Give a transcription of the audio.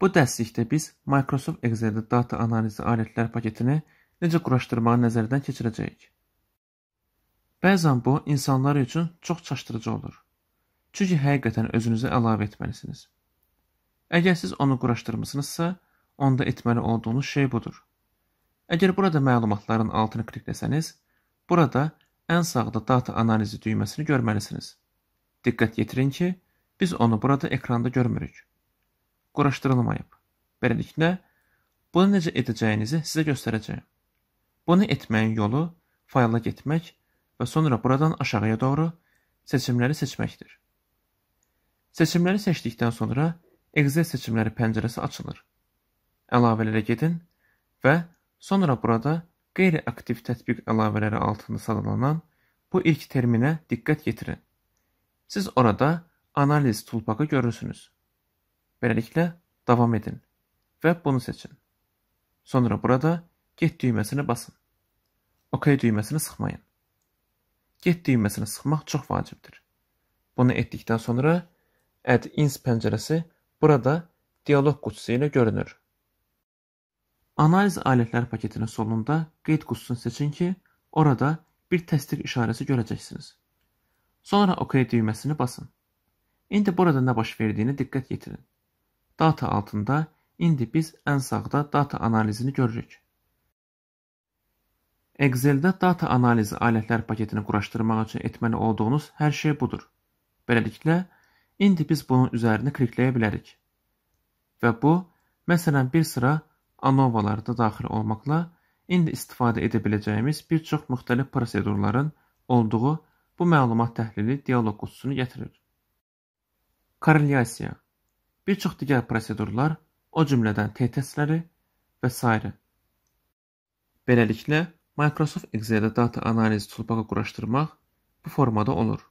Bu dərslikdə biz Microsoft Excel-də data analizi alətlər paketini necə quraşdırmağı nəzərdən keçirəcəyik. Bəzən bu insanlar üçün çox çaşdırıcı olur. Çünki həqiqətən özünüzə əlavə etməlisiniz. Əgər siz onu quraşdırmısınızsa, onda etməli olduğunuz şey budur. Əgər burada məlumatların altını klikləsəniz, burada ən sağda data analizi düyməsini görməlisiniz. Diqqət yetirin ki, biz onu burada ekranda görmürük quraşdırılmayıb. Beləliklə, bunu necə edəcəyinizi sizə göstərəcəyəm. Bunu etməyin yolu fayla getmək və sonra buradan aşağıya doğru seçimləri seçməkdir. Seçimləri seçdikdən sonra Excel seçimləri pəncərəsi açılır. Əlavələrə gedin və sonra burada qeyri-aktiv tətbiq əlavələri altında sadalanan bu ilk terminə diqqət yetirin. Siz orada analiz tulpaqı görürsünüz. Beləliklə, davam edin və bunu seçin. Sonra burada Get düyməsini basın. OK düyməsini sıxmayın. Get düyməsini sıxmaq çox vacibdir. Bunu etdikdən sonra Add ins pəncərəsi burada dialoq qutusu ilə görünür. Analiz alətlər paketinin solunda qeyd qutusunu seçin ki, orada bir təsdiq işarəsi görəcəksiniz. Sonra OK düyməsini basın. İndi burada nə baş verdiyini diqqət yetirin. Data adında indi biz ən sağda data analizini görürük. Excel-də data analizi alətlər paketini quraşdırmaq üçün etməli olduğunuz hər şey budur. Beləliklə, indi biz bunun üzərini klikləyə bilərik. Və bu, məsələn, bir sıra anovalarda daxil olmaqla indi istifadə edə biləcəyimiz bir çox müxtəlif prosedurların olduğu bu məlumat təhlili dialoq qutusunu gətirir. Korrelyasiya bir çox digər prosedurlar, o cümlədən T testləri və s. Beləliklə, Microsoft Excel-də data analiz torpağı quraşdırmaq bu formada olur.